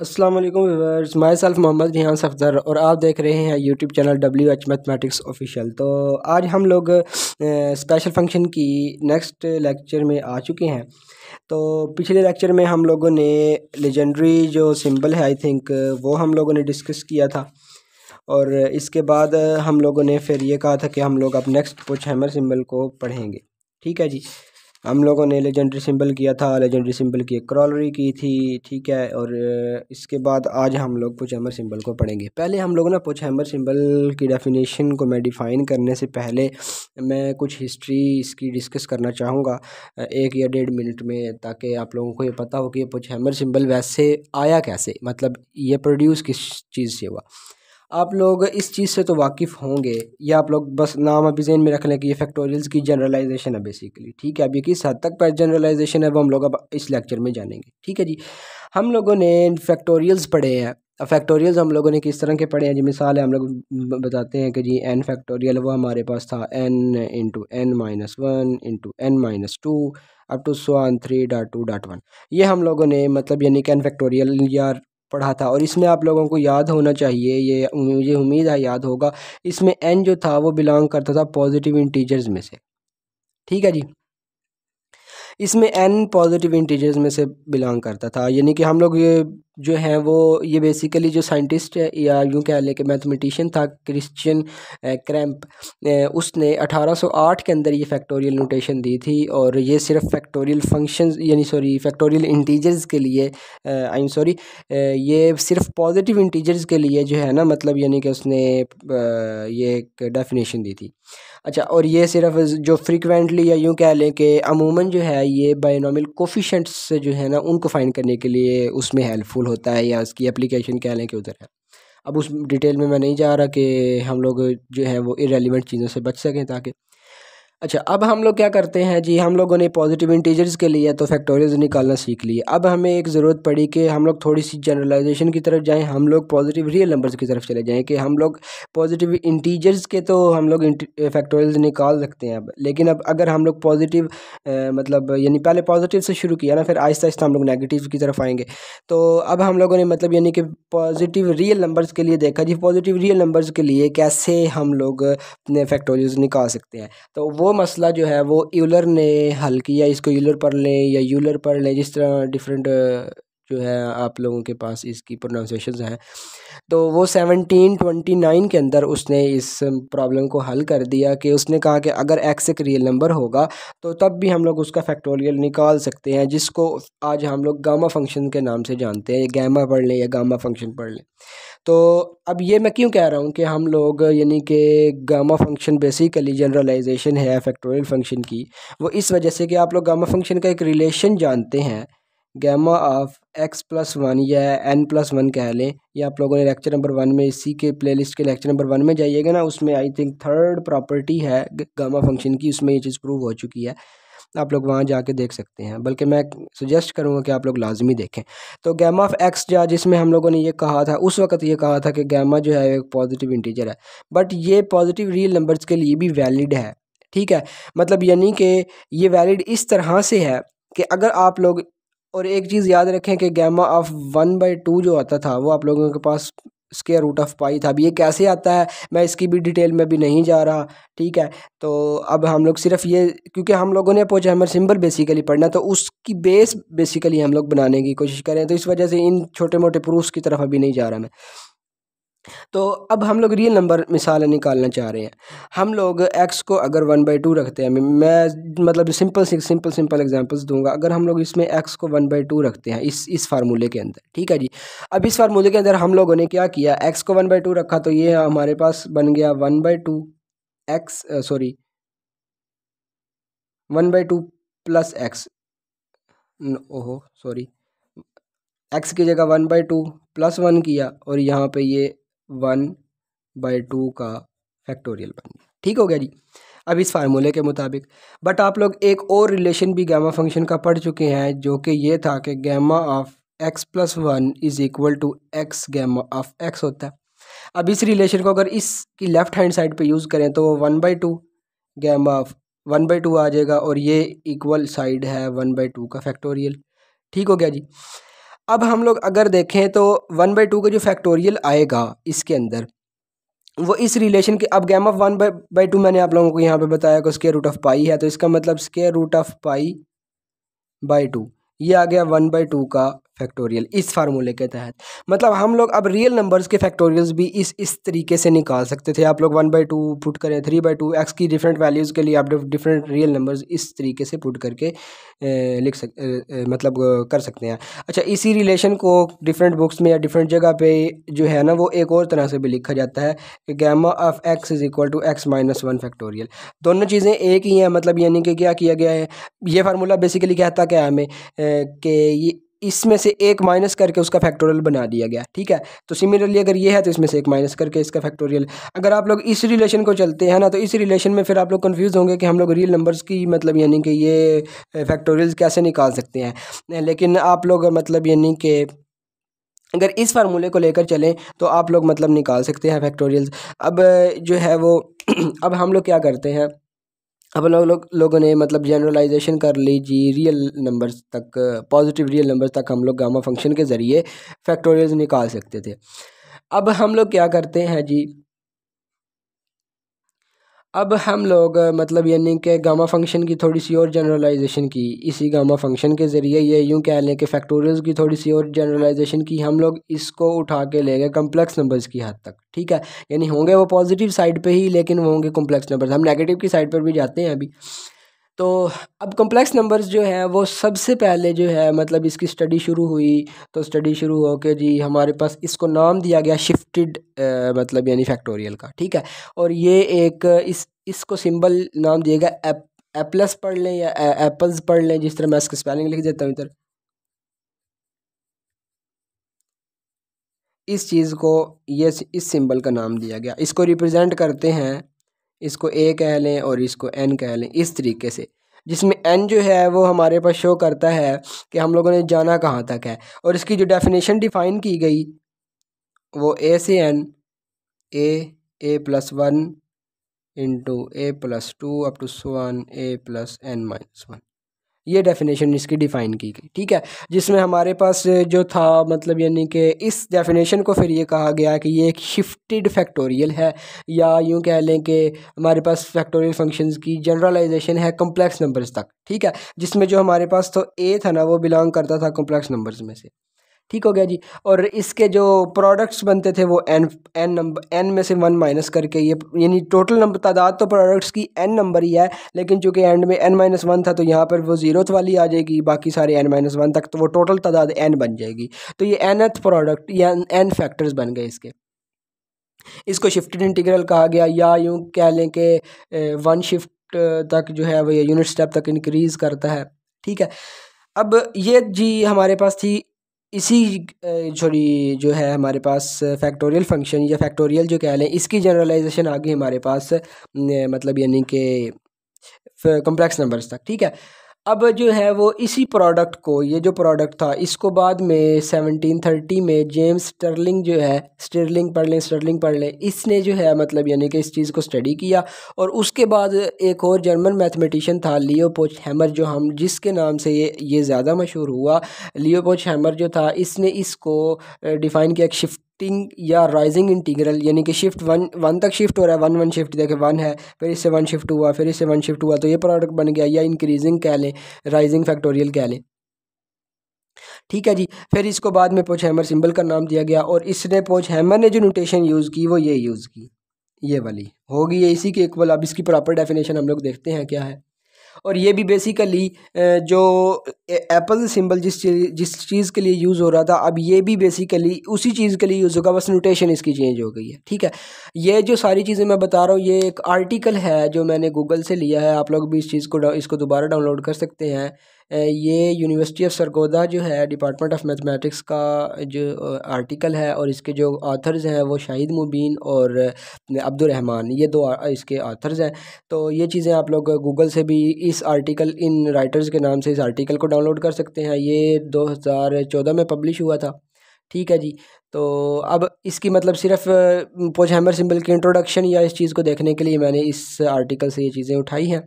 Aslam viewers myself Mohammad Rihan Safdar और आप देख रहे हैं YouTube channel W H mathematics official तो आज हम लोग स्पेशल फंक्शन की नेक्स्ट लेक्चर में आ चुके हैं तो पिछले लेक्चर में हम लोगों ने लेजेंडरी जो सिंबल है आई थिंक वो हम लोगों ने डिस्कस किया था और इसके बाद हम लोगों ने फिर ये कहा था कि हम लोग अब नेक्स्ट कुछ हैमर सिम्बल को पढ़ेंगे ठीक है जी हम लोगों ने लेजेंडरी सिंबल किया था लेजेंडरी सिंबल की एक क्रॉलरी की थी ठीक है और इसके बाद आज हम लोग पुच हैमर सिंबल को पढ़ेंगे पहले हम लोग ना पुच हैमर सिंबल की डेफिनेशन को मैं डिफ़ाइन करने से पहले मैं कुछ हिस्ट्री इसकी डिस्कस करना चाहूँगा एक या डेढ़ मिनट में ताकि आप लोगों को ये पता हो कि ये पुच हैमर सिंबल वैसे आया कैसे मतलब ये प्रोड्यूस किस चीज़ से हुआ आप लोग इस चीज़ से तो वाकिफ़ होंगे या आप लोग बस नाम अभी जहन में रख लें कि ये फैक्टोरियल्स की जनरलाइजेशन है बेसिकली ठीक है अभी किस हद तक पर जनरलाइजेशन है वो हम लोग अब इस लेक्चर में जानेंगे ठीक है जी हम लोगों ने फैक्टोरियल्स पढ़े हैं फैक्टोरियल्स हम लोगों ने किस तरह के पढ़े हैं जी मिसाल है हम लोग बताते हैं कि जी एन फैक्टोरियल वो हमारे पास था n into n minus one into n minus two up to so one three dot two dot one ये हम लोगों ने मतलब यानी कि एन फैक्टोरियल या पढ़ा था और इसमें आप लोगों को याद होना चाहिए ये मुझे उम्मीद है याद होगा इसमें एन जो था वो बिलोंग करता था पॉजिटिव इंटीजर्स में से ठीक है जी इसमें एन पॉजिटिव इंटीजर्स में से बिलोंग करता था यानी कि हम लोग ये जो हैं वो ये बेसिकली जो साइंटिस्ट या यूँ कह लें कि मैथमेटिशियन था क्रिश्चियन क्रैम्प eh, eh, उसने 1808 के अंदर ये फैक्टोरियल नोटेशन दी थी और ये सिर्फ फैक्टोरियल फंक्शंस यानी सॉरी फैक्टोरियल इंटीजर्स के लिए आई एम सॉरी ये सिर्फ पॉजिटिव इंटीजर्स के लिए जो है ना मतलब यानी कि उसने eh, ये एक डेफिनेशन दी थी अच्छा और ये सिर्फ जो फ्रिक्वेंटली या यूँ कह लें कि अमूमन जो है ये बायोनॉमिल कोफिशेंट्स से जो है ना उनको फाइंड करने के लिए उसमें हेल्पफुल होता है या उसकी एप्लीकेशन कह लें कि उधर है अब उस डिटेल में मैं नहीं जा रहा कि हम लोग जो है वो इरेलीवेंट चीज़ों से बच सकें ताकि अच्छा अब हम लोग क्या करते हैं जी हम लोगों ने पॉजिटिव इंटीजर्स के लिए तो फैक्टोरियल निकालना सीख लिए अब हमें एक ज़रूरत पड़ी कि हम लोग थोड़ी सी जनरलाइजेशन की तरफ जाएं हम लोग पॉजिटिव रियल नंबर्स की तरफ चले जाएं कि हम लोग पॉजिटिव इंटीजर्स के तो हम लोग फैक्टोरियल्स निकाल सकते हैं अब लेकिन अब अगर हम लोग पॉजिटिव मतलब यानी पहले पॉजिटिव से शुरू किया ना फिर आहिस्ता आहिस्ता हम लोग नेगेटिव की तरफ आएंगे तो अब हम लोगों ने मतलब यानी कि पॉजिटिव रियल नंबर्स के लिए देखा जी पॉजिटिव रियल नंबर्स के लिए कैसे हम लोग अपने फैक्टोरियल्स निकाल सकते हैं तो वो वो मसला जो है वो यूलर ने हल किया इसको यूलर पर लें या यूलर पर लें जिस तरह डिफरेंट जो है आप लोगों के पास इसकी प्रोनाउंसिएशन है तो वो सेवनटीन ट्वेंटी नाइन के अंदर उसने इस प्रॉब्लम को हल कर दिया कि उसने कहा कि अगर एक्स एक रियल नंबर होगा तो तब भी हम लोग उसका फैक्टोरियल निकाल सकते हैं जिसको आज हम लोग गामा फंक्शन के नाम से जानते हैं गैमा पढ़ लें या गामा फंक्शन पढ़ लें तो अब ये मैं क्यों कह रहा हूँ कि हम लोग यानी कि गामा फंक्शन बेसिकली जनरलाइजेशन है फैक्टोरियल फंक्शन की वो इस वजह से कि आप लोग गामा फंक्शन का एक रिलेशन जानते हैं gamma of x plus one या एन प्लस वन कह लें या आप लोगों ने लेक्चर नंबर वन में इसी के प्लेलिस्ट के लेक्चर नंबर वन में जाइएगा ना उसमें आई थिंक थर्ड प्रॉपर्टी है गामा फंक्शन की उसमें ये चीज़ प्रूव हो चुकी है आप लोग वहाँ जाके देख सकते हैं बल्कि मैं सजेस्ट करूँगा कि आप लोग लाजमी देखें तो गैमा ऑफ एक्स जा जिसमें हम लोगों ने ये कहा था उस वक्त ये कहा था कि गैमा जो है एक पॉजिटिव इंटीजर है बट ये पॉजिटिव रियल नंबर्स के लिए भी वैलिड है ठीक है मतलब यानी कि ये वैलिड इस तरह से है कि अगर आप लोग और एक चीज़ याद रखें कि gamma of one by two जो आता था वो आप लोगों के पास स्केयर रूट ऑफ पाई था अब ये कैसे आता है मैं इसकी भी डिटेल में भी नहीं जा रहा ठीक है तो अब हम लोग सिर्फ ये क्योंकि हम लोगों ने हमर सिंबल बेसिकली पढ़ना तो उसकी बेस बेसिकली हम लोग बनाने की कोशिश करें तो इस वजह से इन छोटे मोटे प्रूफ्स की तरफ अभी नहीं जा रहा मैं तो अब हम लोग रियल नंबर मिसाल निकालना चाह रहे हैं हम लोग एक्स को अगर वन बाई टू रखते हैं मैं मतलब सिंपल सिंपल सिंपल एग्जांपल्स दूंगा अगर हम लोग इसमें एक्स को वन बाई टू रखते हैं इस इस फार्मूले के अंदर ठीक है जी अब इस फार्मूले के अंदर हम लोगों ने क्या किया एक्स को वन बाई टू रखा तो ये हमारे पास बन गया one by two x sorry one by two plus x ओहो सॉरी एक्स की जगह one by two plus one किया और यहाँ पे ये वन बाई टू का फैक्टोरियल बन गया ठीक हो गया जी अब इस फार्मूले के मुताबिक बट आप लोग एक और रिलेशन भी गैमा फंक्शन का पढ़ चुके हैं जो कि ये था कि gamma of x plus one is equal to x gamma of x होता है अब इस रिलेशन को अगर इसकी लेफ़्ट हैंड साइड पे यूज़ करें तो वो one by two gamma of one by two आ जाएगा और ये इक्वल साइड है वन बाई टू का फैक्टोरियल ठीक हो गया जी अब हम लोग अगर देखें तो वन बाई टू का जो फैक्टोरियल आएगा इसके अंदर वो इस रिलेशन के अब gamma of one by by two मैंने आप लोगों को यहाँ पे बताया कि स्केयर रूट ऑफ पाई है तो इसका मतलब square root of pi by two ये आ गया वन बाई टू का फैक्टोरियल इस फार्मूले के तहत मतलब हम लोग अब रियल नंबर्स के फैक्टोरियल्स भी इस इस तरीके से निकाल सकते थे आप लोग वन बाई टू पुट करें थ्री बाई टू एक्स की डिफरेंट वैल्यूज़ के लिए आप डिफरेंट रियल नंबर्स इस तरीके से पुट करके लिख सक मतलब कर सकते हैं अच्छा इसी रिलेशन को डिफरेंट बुक्स में या डिफरेंट जगह पे जो है ना वो एक और तरह से भी लिखा जाता है कि gamma of x is equal to x minus one factorial दोनों चीज़ें एक ही हैं मतलब यानी कि क्या किया गया है ये फार्मूला बेसिकली कहता क्या हमें कि ये इसमें से एक माइनस करके उसका फैक्टोरियल बना दिया गया ठीक है तो सिमिलरली अगर ये है तो इसमें से एक माइनस करके इसका फैक्टोरियल अगर आप लोग इस रिलेशन को चलते हैं ना तो इस रिलेशन में फिर आप लोग कन्फ्यूज़ होंगे कि हम लोग रियल नंबर्स की मतलब यानी कि ये फैक्टोरियल कैसे निकाल सकते हैं लेकिन आप लोग मतलब यानी कि अगर इस फार्मूले को लेकर चलें तो आप लोग मतलब निकाल सकते हैं फैक्टोरियल अब जो है वो अब हम लोग क्या करते हैं अब लोग लो, लोगों ने मतलब जनरलाइजेशन कर ली जी रियल नंबर्स तक पॉजिटिव रियल नंबर्स तक हम लोग गामा फंक्शन के ज़रिए फैक्टोरियल्स निकाल सकते थे अब हम लोग क्या करते हैं जी अब हम लोग मतलब यानी कि गामा फंक्शन की थोड़ी सी और जनरलाइजेशन की इसी गामा फंक्शन के ज़रिए ये यूँ कह लें कि फैक्टोरियल्स की थोड़ी सी और जनरलाइजेशन की हम लोग इसको उठा के ले गए कम्प्लेक्स नंबर्स की हद तक ठीक है यानी होंगे वो पॉजिटिव साइड पे ही लेकिन वो होंगे कम्प्लेक्स नंबर्स हम नेगेटिव की साइड पर भी जाते हैं अभी तो अब कम्प्लेक्स नंबर्स जो हैं वो सबसे पहले जो है मतलब इसकी स्टडी शुरू हुई तो स्टडी शुरू हो के जी हमारे पास इसको नाम दिया गया शिफ्टेड मतलब यानी फैक्टोरियल का ठीक है और ये एक इस इसको सिंबल नाम दिया गया एप एप्लस पढ़ लें या एप्पल्स पढ़ लें जिस तरह मैं इसकी स्पेलिंग लिख देता हूँ इधर इस चीज़ को ये इस सिंबल का नाम दिया गया इसको रिप्रेजेंट करते हैं इसको ए कह लें और इसको एन कह लें इस तरीके से जिसमें एन जो है वो हमारे पास शो करता है कि हम लोगों ने जाना कहाँ तक है और इसकी जो डेफिनेशन डिफ़ाइन की गई वो ए से n A A plus one into A plus two up to one A plus n minus one ये डेफिनेशन इसकी डिफ़ाइन की गई ठीक है जिसमें हमारे पास जो था मतलब यानी कि इस डेफिनेशन को फिर ये कहा गया कि ये एक शिफ्टेड फैक्टोरियल है या यूँ कह लें कि हमारे पास फैक्टोरियल फंक्शंस की जनरलाइजेशन है कम्प्लेक्स नंबर्स तक ठीक है जिसमें जो हमारे पास तो ए था ना वो बिलोंग करता था कम्प्लेक्स नंबर्स में से ठीक हो गया जी और इसके जो प्रोडक्ट्स बनते थे वो एन एन नंबर एन में से वन माइनस करके ये यानी टोटल नंबर तादाद तो प्रोडक्ट्स की एन नंबर ही है लेकिन चूँकि एंड में एन माइनस वन था तो यहाँ पर वो जीरोथ वाली आ जाएगी बाकी सारे एन माइनस वन तक तो वो टोटल तादाद एन बन जाएगी तो ये एनथ प्रोडक्ट या एन फैक्टर्स बन गए इसके इसको शिफ्टेड इंटीग्रल कहा गया या यूँ कह लें कि वन शिफ्ट तक जो है वो यूनिट स्टेप तक इनक्रीज़ करता है ठीक है अब ये जी हमारे पास थी इसी सॉरी जो है हमारे पास फैक्टोरियल फंक्शन या फैक्टोरियल जो कह लें इसकी जनरलाइजेशन आ गई हमारे पास मतलब यानी कि कम्प्लेक्स नंबर्स तक ठीक है अब जो है वो इसी प्रोडक्ट को ये जो प्रोडक्ट था इसको बाद में 1730 में जेम्स स्टर्लिंग जो है स्टर्लिंग पढ़ लें स्टर्लिंग पढ़ लें इसने जो है मतलब यानी कि इस चीज़ को स्टडी किया और उसके बाद एक और जर्मन मैथमेटिशियन था लियो पोच हैमर जो हम जिसके नाम से ये ये ज़्यादा मशहूर हुआ लियो पोच हैमर जो था इसने इसको डिफ़ाइन किया एक शिफ्ट टिंग या राइजिंग इंटीग्रल यानी कि शिफ्ट वन वन तक शिफ्ट हो रहा है वन वन शिफ्ट देखे वन है फिर इससे वन शिफ्ट हुआ फिर इससे वन शिफ्ट हुआ तो ये प्रोडक्ट बन गया या इंक्रीजिंग कह लें राइजिंग फैक्टोरियल कह लें ठीक है जी फिर इसको बाद में पोच हैमर सिंबल का नाम दिया गया और इसने पोच हैमर ने जो नोटेशन यूज़ की वो ये यूज़ की ये वाली होगी ये इसी के इक्वल अब इसकी प्रॉपर डेफिनेशन हम लोग देखते हैं क्या है और ये भी बेसिकली जो एप्पल सिंबल जिस चीज़ जिस चीज़ के लिए यूज़ हो रहा था अब ये भी बेसिकली उसी चीज़ के लिए यूज़ होगा बस नोटेशन इसकी चेंज हो गई है ठीक है ये जो सारी चीज़ें मैं बता रहा हूँ ये एक आर्टिकल है जो मैंने गूगल से लिया है आप लोग भी इस चीज़ को इसको दोबारा डाउनलोड कर सकते हैं ये यूनिवर्सिटी ऑफ सरगोदा जो है डिपार्टमेंट ऑफ मैथमेटिक्स का जो आर्टिकल है और इसके जो आथर्स हैं वो शाहिद मुबीन और अब्दुलरहमान ये दो इसके आथर्स हैं तो ये चीज़ें आप लोग गूगल से भी इस आर्टिकल इन राइटर्स के नाम से इस आर्टिकल को डाउनलोड कर सकते हैं ये दो में पब्लिश हुआ था ठीक है जी तो अब इसकी मतलब सिर्फ पोज हैमर सिंबल की इंट्रोडक्शन या इस चीज़ को देखने के लिए मैंने इस आर्टिकल से ये चीज़ें उठाई हैं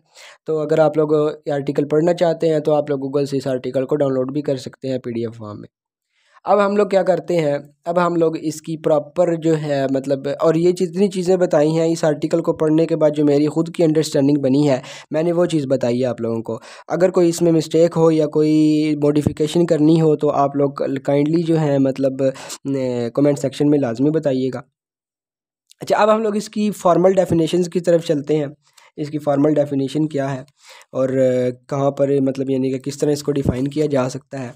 तो अगर आप लोग ये आर्टिकल पढ़ना चाहते हैं तो आप लोग गूगल से इस आर्टिकल को डाउनलोड भी कर सकते हैं पीडीएफ फॉर्म में अब हम लोग क्या करते हैं अब हम लोग इसकी प्रॉपर जो है मतलब और ये जितनी चीज़ें बताई हैं इस आर्टिकल को पढ़ने के बाद जो मेरी खुद की अंडरस्टैंडिंग बनी है मैंने वो चीज़ बताई है आप लोगों को अगर कोई इसमें मिस्टेक हो या कोई मॉडिफिकेशन करनी हो तो आप लोग काइंडली जो है मतलब कमेंट सेक्शन में लाजमी बताइएगा अच्छा अब हम लोग इसकी फॉर्मल डेफिनेशन की तरफ चलते हैं इसकी फॉर्मल डेफिनेशन क्या है और कहाँ पर मतलब यानी कि किस तरह इसको डिफ़ाइन किया जा सकता है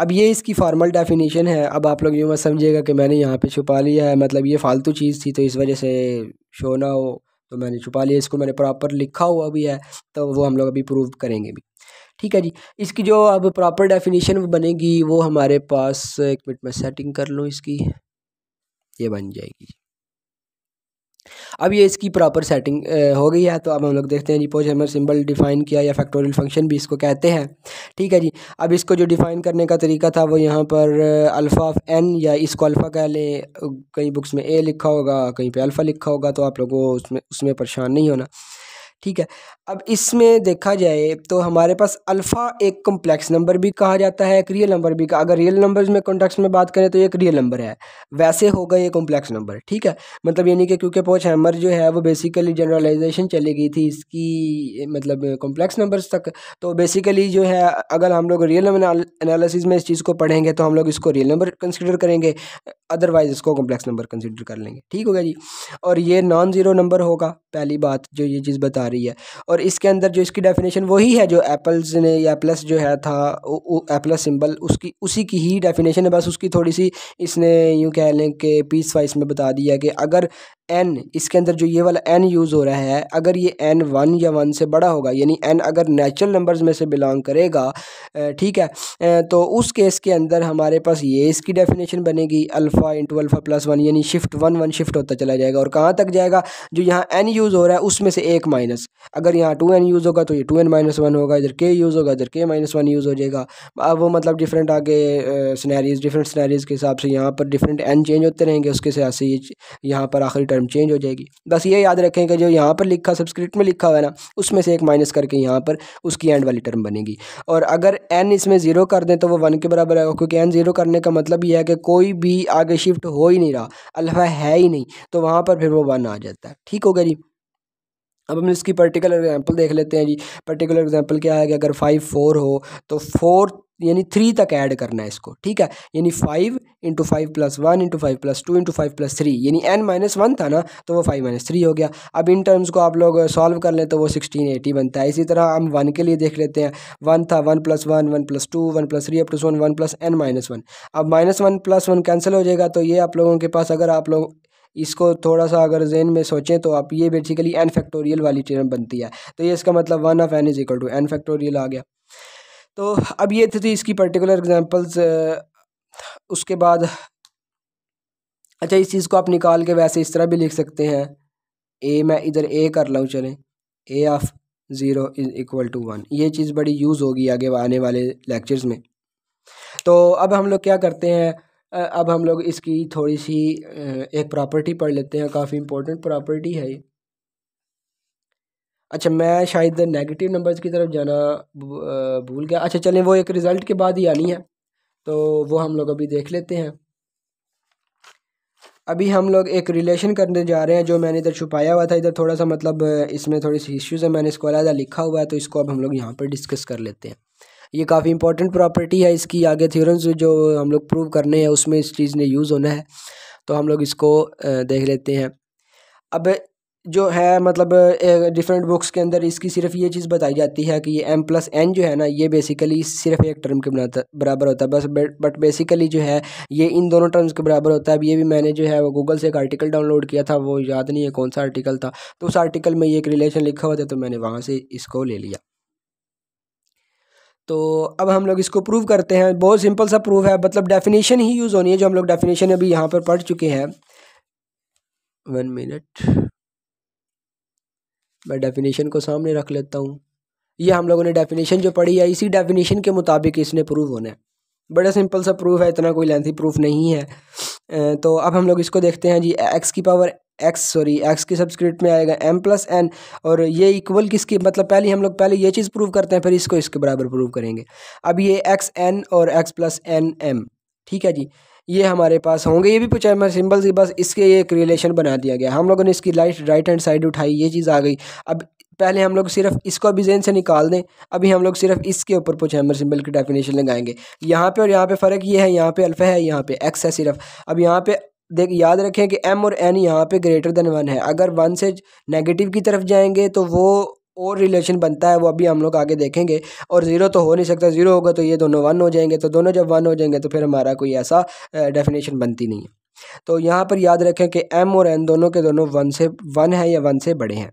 अब ये इसकी फॉर्मल डेफिनेशन है अब आप लोग यूँ मत समझिएगा कि मैंने यहाँ पे छुपा लिया है मतलब ये फालतू चीज़ थी तो इस वजह से शो ना हो तो मैंने छुपा लिया इसको मैंने प्रॉपर लिखा हुआ भी है तो वो हम लोग अभी प्रूव करेंगे भी ठीक है जी इसकी जो अब प्रॉपर डेफिनेशन बनेगी वो हमारे पास एक मिनट में सेटिंग कर लूँ इसकी ये बन जाएगी अब ये इसकी प्रॉपर सेटिंग हो गई है तो अब हम लोग देखते हैं जी पोज हैमर सिंबल डिफाइन किया या फैक्टोरियल फंक्शन भी इसको कहते हैं ठीक है जी अब इसको जो डिफ़ाइन करने का तरीका था वो यहाँ पर अल्फ़ा ऑफ एन या इसको अल्फ़ा कह लें कहीं बुक्स में ए लिखा होगा कहीं पे अल्फ़ा लिखा होगा तो आप लोगों उसमें उसमें परेशान नहीं होना ठीक है अब इसमें देखा जाए तो हमारे पास अल्फ़ा एक कम्प्लेक्स नंबर भी कहा जाता है एक रियल नंबर भी कहा अगर रियल नंबर्स में कॉन्टेक्स में बात करें तो एक रियल नंबर है वैसे होगा ये कॉम्प्लेक्स नंबर ठीक है मतलब यानी कि क्योंकि पोच हैमर जो है वो बेसिकली जनरलाइजेशन चली गई थी इसकी मतलब कॉम्प्लेक्स नंबर्स तक तो बेसिकली जो है अगर हम लोग रियल एनालिसिस में इस चीज़ को पढ़ेंगे तो हम लोग इसको रियल नंबर कंसिडर करेंगे अदरवाइज़ इसको कॉम्प्लेक्स नंबर कंसिडर कर लेंगे ठीक होगा जी और ये नॉन ज़ीरो नंबर होगा पहली बात जो ये चीज़ बता रही है और इसके अंदर जो इसकी डेफिनेशन वही है जो एप्पल्स ने या प्लस जो है था एप्लस सिंबल उसकी उसी की ही डेफिनेशन है बस उसकी थोड़ी सी इसने यूँ कह लें कि पीस वाइस में बता दिया कि अगर एन इसके अंदर जो ये वाला एन यूज़ हो रहा है अगर ये एन वन या वन से बड़ा होगा यानी एन अगर नेचुरल नंबर्स में से बिलोंग करेगा ठीक है तो उस केस के अंदर हमारे पास ये इसकी डेफिनेशन बनेगी alpha into alpha plus one यानी शिफ्ट वन वन शिफ्ट होता चला जाएगा और कहाँ तक जाएगा जो यहाँ एन यूज़ हो रहा है उसमें से एक माइनस अगर यहाँ टू एन यूज़ होगा तो ये टू एन माइनस वन होगा इधर के यूज़ होगा इधर के माइनस वन यूज़ हो जाएगा अब वो मतलब डिफरेंट आगे स्नैरीज डिफरेंट स्नैरीज के हिसाब से यहाँ पर डिफरेंट एन चेंज होते रहेंगे उसके हिसाब से ये यहाँ पर आखिरी टर्म टर्म चेंज हो जाएगी बस ये याद रखें कि जो यहाँ पर लिखा सब्सक्रिप्ट में लिखा हुआ है ना उसमें से एक माइनस करके यहाँ पर उसकी एंड वाली टर्म बनेगी और अगर एन इसमें ज़ीरो कर दें तो वो वन के बराबर आएगा क्योंकि एन ज़ीरो करने का मतलब ये है कि कोई भी आगे शिफ्ट हो ही नहीं रहा अल्फ़ा है ही नहीं तो वहाँ पर फिर वो वन आ जाता है ठीक हो गया जी अब हम इसकी पर्टिकुलर एग्जांपल देख लेते हैं जी पर्टिकुलर एग्जांपल क्या है कि अगर फाइव फोर हो तो फोर यानी थ्री तक ऐड करना है इसको ठीक है यानी five into five plus one into five plus two into five plus three यानी एन माइनस वन था ना तो वो फाइव माइनस थ्री हो गया अब इन टर्म्स को आप लोग सॉल्व कर लें तो वो सिक्सटीन एटी बनता है इसी तरह हम वन के लिए देख लेते हैं वन था one plus one one plus two one plus three up to one one plus n minus one अब minus one plus one cancel हो जाएगा तो ये आप लोगों के पास अगर आप लोग इसको थोड़ा सा अगर जेन में सोचें तो आप ये बेसिकली एन फैक्टोरियल वाली टर्म बनती है तो ये इसका मतलब one of n is equal to n factorial आ गया तो अब ये थी तो इसकी पर्टिकुलर एग्जांपल्स उसके बाद अच्छा इस चीज़ को आप निकाल के वैसे इस तरह भी लिख सकते हैं ए मैं इधर ए कर लाऊँ चलें A of zero is equal to one ये चीज़ बड़ी यूज़ होगी आगे आने वाले लेक्चर्स में तो अब हम लोग क्या करते हैं अब हम लोग इसकी थोड़ी सी एक प्रॉपर्टी पढ़ लेते हैं काफ़ी इम्पोर्टेंट प्रॉपर्टी है ये अच्छा मैं शायद नेगेटिव नंबर्स की तरफ जाना भूल गया अच्छा चलें वो एक रिज़ल्ट के बाद ही आनी है तो वो हम लोग अभी देख लेते हैं अभी हम लोग एक रिलेशन करने जा रहे हैं जो मैंने इधर छुपाया हुआ था इधर थोड़ा सा मतलब इसमें थोड़ी सी इश्यूज़ है मैंने इसको अलग लिखा हुआ है तो इसको अब हम लोग यहाँ पर डिस्कस कर लेते हैं ये काफ़ी इंपॉर्टेंट प्रॉपर्टी है इसकी आगे थ्योरम्स जो हम लोग प्रूव करने हैं उसमें इस चीज़ ने यूज़ होना है तो हम लोग इसको देख लेते हैं अब जो है मतलब डिफरेंट बुक्स के अंदर इसकी सिर्फ ये चीज़ बताई जाती है कि ये एम प्लस एन जो है ना ये बेसिकली सिर्फ एक टर्म के बनाता बराबर होता है बस बट बेसिकली जो है ये इन दोनों टर्म्स के बराबर होता है अब ये भी मैंने जो है वो गूगल से एक आर्टिकल डाउनलोड किया था वो याद नहीं है कौन सा आर्टिकल था तो उस आर्टिकल में ये एक रिलेशन लिखा हुआ था तो मैंने वहाँ से इसको ले लिया तो अब हम लोग इसको प्रूव करते हैं बहुत सिंपल सा प्रूव है मतलब डेफिनेशन ही यूज़ होनी है जो हम लोग डेफिनेशन अभी यहाँ पर पढ़ चुके हैं वन मिनट मैं डेफिनेशन को सामने रख लेता हूँ ये हम लोगों ने डेफिनेशन जो पढ़ी है इसी डेफिनेशन के मुताबिक इसने प्रूव होना है बड़ा सिंपल सा प्रूफ है इतना कोई लेंथी प्रूफ नहीं है तो अब हम लोग इसको देखते हैं जी एक्स की पावर एक्स सॉरी एक्स के सब्सक्रिप्ट में आएगा एम प्लस एन और ये इक्वल किसकी मतलब पहले हम लोग पहले ये चीज़ प्रूव करते हैं फिर इसको इसके बराबर प्रूव करेंगे अब ये एक्स एन और एक्स प्लस एन एम ठीक है जी ये हमारे पास होंगे ये भी कुछ एम सिंपल बस इसके एक रिलेशन बना दिया गया हम लोगों ने इसकी लाइट राइट हैंड साइड उठाई ये चीज़ आ गई अब पहले हम लोग सिर्फ इसको अभी जेन से निकाल दें अभी हम लोग सिर्फ इसके ऊपर पुचैमर हैमर सिंबल की डेफिनेशन लगाएंगे यहाँ पे और यहाँ पे फ़र्क ये है यहाँ पे अल्फ़ा है यहाँ पे एक्स है सिर्फ अब यहाँ पे देख याद रखें कि एम और एन यहाँ पे ग्रेटर देन वन है अगर वन से नेगेटिव की तरफ जाएंगे तो वो और रिलेशन बनता है वो अभी हम लोग आगे देखेंगे और ज़ीरो तो हो नहीं सकता ज़ीरो होगा तो ये दोनों वन हो जाएंगे तो दोनों जब वन हो जाएंगे तो फिर हमारा कोई ऐसा डेफिनेशन बनती नहीं है तो यहाँ पर याद रखें कि एम और एन दोनों के दोनों वन से वन है या वन से बड़े हैं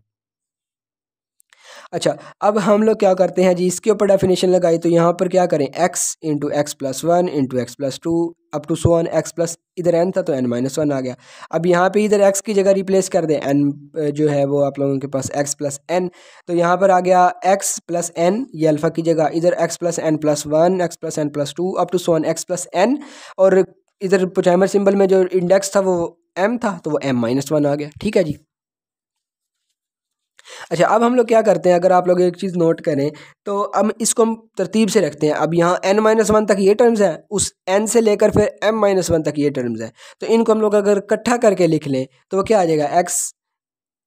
अच्छा अब हम लोग क्या करते हैं जी इसके ऊपर डेफिनेशन लगाई तो यहाँ पर क्या करें x into x plus one into x plus two up to so one x plus इधर एन था तो एन माइनस वन आ गया अब यहाँ पे इधर एक्स की जगह रिप्लेस कर दें एन जो है वो आप लोगों के पास एक्स प्लस एन तो यहाँ पर आ गया एक्स प्लस एन ये अल्फ़ा की जगह इधर x plus n plus one x plus n plus two up to so one x plus n और इधर पोचाइमर सिंबल में जो इंडेक्स था वो एम था तो वो एम माइनस वन आ गया ठीक है जी अच्छा अब हम लोग क्या करते हैं अगर आप लोग एक चीज़ नोट करें तो अब इसको हम तरतीब से रखते हैं अब यहाँ एन माइनस वन तक ये टर्म्स है उस एन से लेकर फिर एम माइनस वन तक ये टर्म्स है तो इनको हम लोग अगर इकट्ठा करके लिख लें तो वो क्या आ जाएगा x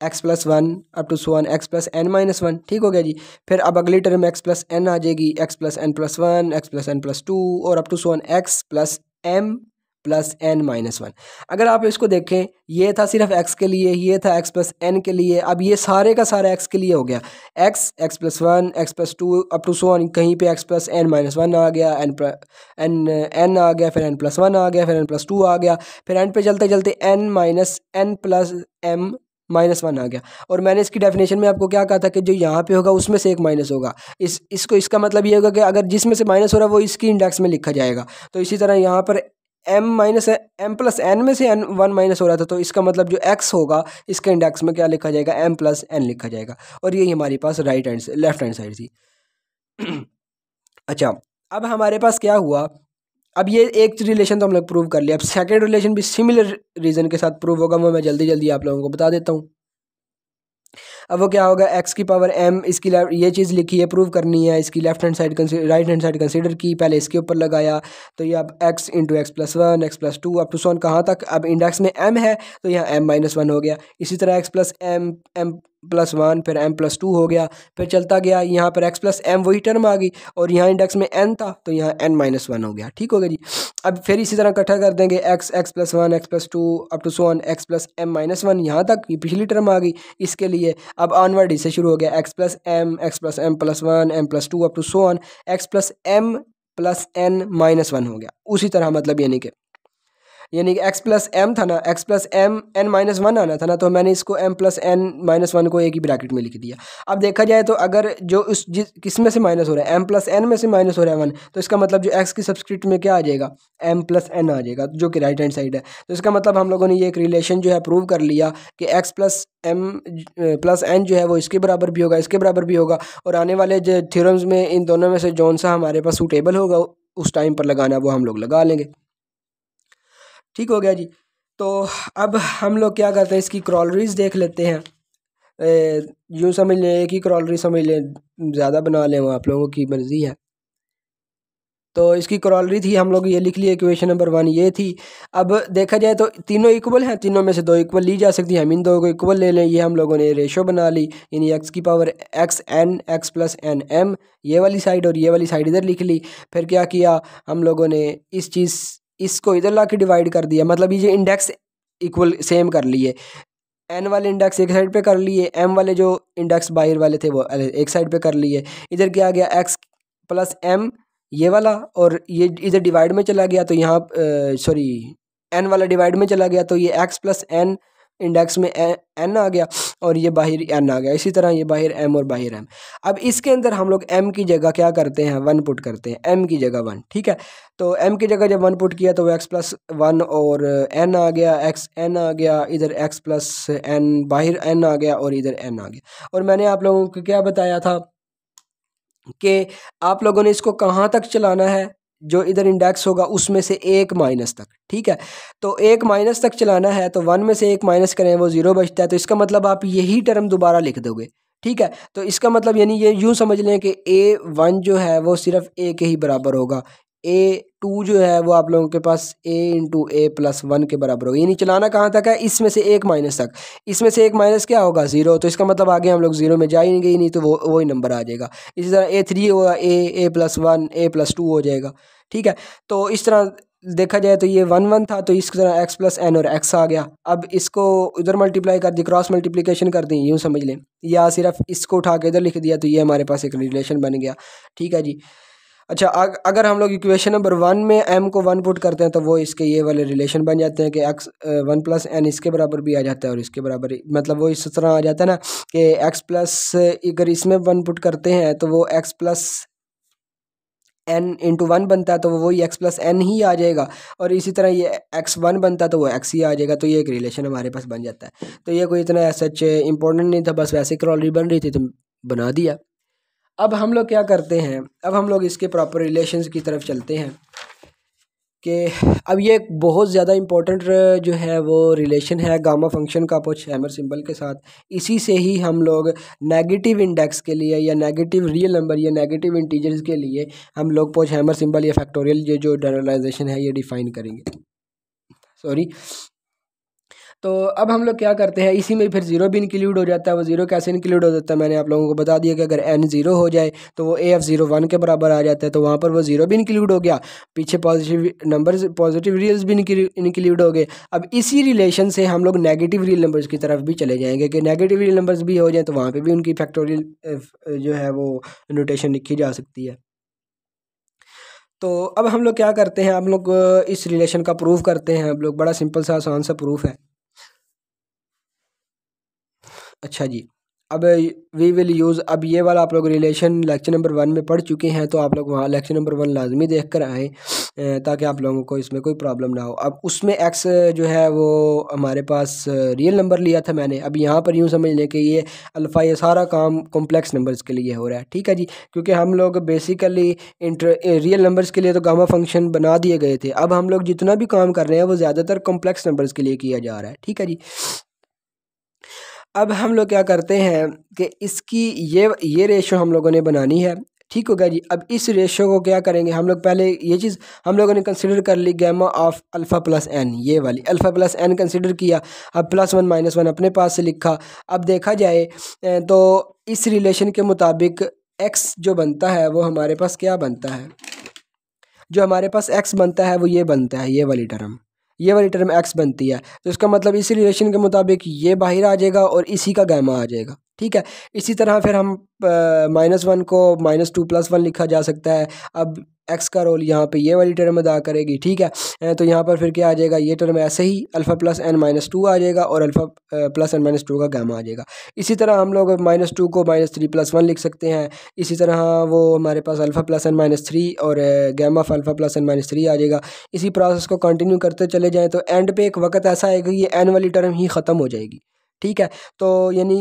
x plus one up to one x plus n minus one ठीक हो गया जी फिर अब अगली टर्म एक्स प्लस एन आ जाएगी x plus n plus one x plus n plus two और up to one x plus M plus n minus one अगर आप इसको देखें ये था सिर्फ एक्स के लिए ये था एक्स प्लस एन के लिए अब ये सारे का सारा एक्स के लिए हो गया x x plus one x plus two up to so on कहीं पे x plus n minus one आ गया एन एन एन आ गया फिर एन प्लस वन आ गया फिर एन प्लस टू आ गया फिर एन पे चलते चलते n minus n plus M minus one आ गया और मैंने इसकी डेफिनेशन में आपको क्या कहा था कि जो यहाँ पे होगा उसमें से एक माइनस होगा इस इसको इसका मतलब ये होगा कि अगर जिसमें से माइनस हो रहा है वो इसकी इंडेक्स में लिखा जाएगा तो इसी तरह यहाँ पर M minus M plus n में से एन वन माइनस हो रहा था तो इसका मतलब जो एक्स होगा इसके इंडेक्स में क्या लिखा जाएगा एम प्लस एन लिखा जाएगा और यही हमारे पास right hand left hand side थी अच्छा अब हमारे पास क्या हुआ अब ये एक रिलेशन तो हम लोग प्रूव कर लिया अब सेकेंड रिलेशन भी सिमिलर रीज़न के साथ प्रूव होगा वो मैं जल्दी जल्दी आप लोगों को बता देता हूँ अब वो क्या होगा एक्स की पावर एम इसकी ये चीज़ लिखी है प्रूव करनी है इसकी left hand side right hand side consider की पहले इसके ऊपर लगाया तो ये अब x into x plus one x plus two up to so on कहाँ तक अब इंडेक्स में एम है तो यहाँ एम माइनस वन हो गया इसी तरह x plus M M plus one फिर एम प्लस टू हो गया फिर चलता गया यहाँ पर एक्स प्लस एम वही टर्म आ गई और यहाँ इंडेक्स में एन था तो यहाँ एन माइनस वन हो गया ठीक हो गया जी अब फिर इसी तरह इकट्ठा कर देंगे x x plus one x plus two up to one x plus M minus one यहाँ तक ये पिछली टर्म आ गई इसके लिए अब ऑनवर्ड इसे शुरू हो गया x plus M x plus M plus one M plus two up to so on x plus M plus n minus one हो गया उसी तरह मतलब यानी कि यानी कि एक्स प्लस एम था ना x plus M n minus one आना था ना तो मैंने इसको M plus n minus one को एक ही ब्रैकेट में लिख दिया अब देखा जाए तो अगर जो उस जिस किस में से माइनस हो रहा है एम प्लस एन में से माइनस हो रहा है वन तो इसका मतलब जो एक्स की सब्सक्रिप्ट में क्या आ जाएगा एम प्लस एन आ जाएगा जो कि राइट हैंड साइड है तो इसका मतलब हम लोगों ने ये एक रिलेशन जो है प्रूव कर लिया कि x plus M plus n जो है वो इसके बराबर भी होगा इसके बराबर भी होगा और आने वाले जो थ्योरम्स में इन दोनों में से जौन सा हमारे पास सूटेबल होगा उस टाइम पर लगाना वो हम लोग लगा लेंगे ठीक हो गया जी तो अब हम लोग क्या करते हैं इसकी क्रॉलरीज देख लेते हैं यूँ समझ लें एक ही क्रॉलरी समझ लें ज़्यादा बना लें वो आप लोगों की मर्ज़ी है तो इसकी क्रॉलरी थी हम लोग ये लिख लिए इक्वेशन नंबर वन ये थी अब देखा जाए तो तीनों इक्वल हैं तीनों में से दो इक्वल ली जा सकती है हम इन दो को इक्वल ले लें ये हम लोगों ने रेशो बना ली यानी एक्स की power x n x plus n M ये वाली साइड और ये वाली साइड इधर लिख ली फिर क्या किया हम लोगों ने इस चीज़ इसको इधर ला के डिवाइड कर दिया मतलब ये इंडेक्स इक्वल सेम कर लिए एन वाले इंडेक्स एक साइड पे कर लिए एम वाले जो इंडेक्स बाहर वाले थे वो एक साइड पे कर लिए इधर क्या आ गया एक्स प्लस एम ये वाला और ये इधर डिवाइड में चला गया तो यहाँ सॉरी एन वाला डिवाइड में चला गया तो ये एक्स प्लस एन इंडेक्स में एन आ गया और ये बाहर एन आ गया इसी तरह ये बाहर एम और बाहर एम अब इसके अंदर हम लोग एम की जगह क्या करते हैं वन पुट करते हैं एम की जगह वन ठीक है तो एम की जगह जब वन पुट किया तो एक्स प्लस वन और एन आ गया एक्स एन आ गया इधर एक्स प्लस एन बाहर एन आ गया और इधर एन आ गया और मैंने आप लोगों को क्या बताया था कि आप लोगों ने इसको कहाँ तक चलाना है जो इधर इंडेक्स होगा उसमें से एक माइनस तक ठीक है तो एक माइनस तक चलाना है तो वन में से एक माइनस करें वो ज़ीरो बचता है तो इसका मतलब आप यही टर्म दोबारा लिख दोगे ठीक है तो इसका मतलब यानी ये यूँ समझ लें कि ए वन जो है वो सिर्फ ए के ही बराबर होगा ए टू जो है वो आप लोगों के पास A into A plus one के बराबर ये यानी चलाना कहाँ तक है इसमें से एक माइनस तक इसमें से एक माइनस क्या होगा ज़ीरो तो इसका मतलब आगे हम लोग ज़ीरो में जाएंगे ही नहीं तो वो वही नंबर आ जाएगा इसी तरह ए थ्री होगा A A plus one A plus two हो जाएगा ठीक है तो इस तरह देखा जाए तो ये वन वन था तो इस तरह एक्स प्लस एन और एक्स आ गया अब इसको उधर मल्टीप्लाई कर दी क्रॉस मल्टीप्लीकेशन कर दी यूँ समझ लें या सिर्फ इसको उठा के इधर लिख दिया तो ये हमारे पास एक रिलेशन बन गया ठीक है जी अच्छा अगर हम लोग इक्वेशन नंबर वन में एम को वन पुट करते हैं तो वो इसके ये वाले रिलेशन बन जाते हैं कि एक्स वन प्लस एन इसके बराबर भी आ जाता है और इसके बराबर मतलब वो इस तरह आ जाता है ना कि एक्स प्लस अगर इसमें वन पुट करते हैं तो वो x plus n into one बनता है तो वही एक्स प्लस एन ही आ जाएगा और इसी तरह ये एक्स वन बनता है तो वो एक्स ही आ जाएगा तो ये एक रिलेशन हमारे पास बन जाता है तो ये कोई इतना सच इंपॉर्टेंट नहीं था बस वैसे क्रॉलरी बन रही थी तो बना दिया अब हम लोग क्या करते हैं अब हम लोग इसके प्रॉपर रिलेशंस की तरफ चलते हैं कि अब ये एक बहुत ज़्यादा इम्पोर्टेंट जो है वो रिलेशन है गामा फंक्शन का पोच हैमर सिंबल के साथ इसी से ही हम लोग नेगेटिव इंडेक्स के लिए या नेगेटिव रियल नंबर या नेगेटिव इंटीजर्स के लिए हम लोग पोच हैमर सिंबल या फैक्टोरियल ये जो डनलाइजेशन है ये डिफ़ाइन करेंगे सॉरी तो अब हम लोग क्या करते हैं इसी में फिर जीरो भी इंक्लूड हो जाता है वो जीरो कैसे इंक्लूड हो जाता है मैंने आप लोगों को बता दिया कि अगर एन जीरो हो जाए तो वो ए एफ जीरो वन के बराबर आ जाता है तो वहाँ पर वो जीरो भी इंक्लूड हो गया पीछे पॉजिटिव नंबर पॉजिटिव रियल्स भी इंक्लूड हो गए अब इसी रिलेशन से हम लोग नेगेटिव रियल नंबर्स की तरफ भी चले जाएंगे कि नेगेटिव रियल नंबर्स भी हो जाए तो वहाँ पर भी उनकी फैक्टोरियल जो है वो नोटेशन लिखी जा सकती है तो अब हम लोग क्या करते हैं हम लोग इस रिलेशन का प्रूफ करते हैं हम लोग बड़ा सिंपल सा आसान सा प्रूफ है अच्छा जी अब वी विल यूज़ अब ये वाला आप लोग रिलेशन लेक्चर नंबर वन में पढ़ चुके हैं तो आप लोग वहाँ लेक्चर नंबर वन लाजमी देख कर आएँ ताकि आप लोगों को इसमें कोई प्रॉब्लम ना हो अब उसमें एक्स जो है वो हमारे पास रियल नंबर लिया था मैंने अब यहाँ पर यूँ समझ लें कि ये अल्फ़ा ये सारा काम कॉम्प्लेक्स नंबर्स के लिए हो रहा है ठीक है जी क्योंकि हम लोग बेसिकली इंटर रियल नंबर्स के लिए तो गामा फंक्शन बना दिए गए थे अब हम लोग जितना भी काम कर रहे हैं वो ज़्यादातर कॉम्प्लेक्स नंबर्स के लिए किया जा रहा है ठीक है जी अब हम लोग क्या करते हैं कि इसकी ये ये रेशो हम लोगों ने बनानी है ठीक होगा जी अब इस रेशो को क्या करेंगे हम लोग पहले ये चीज़ हम लोगों ने कंसिडर कर ली gamma of alpha plus n ये वाली अल्फ़ा प्लस एन कंसिडर किया अब प्लस वन माइनस वन अपने पास से लिखा अब देखा जाए तो इस रिलेशन के मुताबिक एक्स जो बनता है वो हमारे पास क्या बनता है जो हमारे पास एक्स बनता है वो ये बनता है ये वाली टर्म ये वाली टर्म एक्स बनती है तो इसका मतलब इसी रिलेशन के मुताबिक ये बाहर आ जाएगा और इसी का गैमा आ जाएगा ठीक है इसी तरह फिर हम माइनस वन को माइनस टू प्लस वन लिखा जा सकता है अब एक्स का रोल यहाँ पे ये वाली टर्म अदा करेगी ठीक है तो यहाँ पर फिर क्या आ जाएगा ये टर्म ऐसे ही alpha plus n minus two आ जाएगा और alpha plus n minus two का गैमा आ जाएगा इसी तरह हम लोग माइनस टू को माइनस थ्री प्लस वन लिख सकते हैं इसी तरह वो हमारे पास alpha plus n minus three और gamma of alpha plus n minus three आ जाएगा इसी प्रोसेस को कंटिन्यू करते चले जाएँ तो एंड पे एक वक्त ऐसा आएगा कि ये एन वाली टर्म ही ख़त्म हो जाएगी ठीक है तो यानी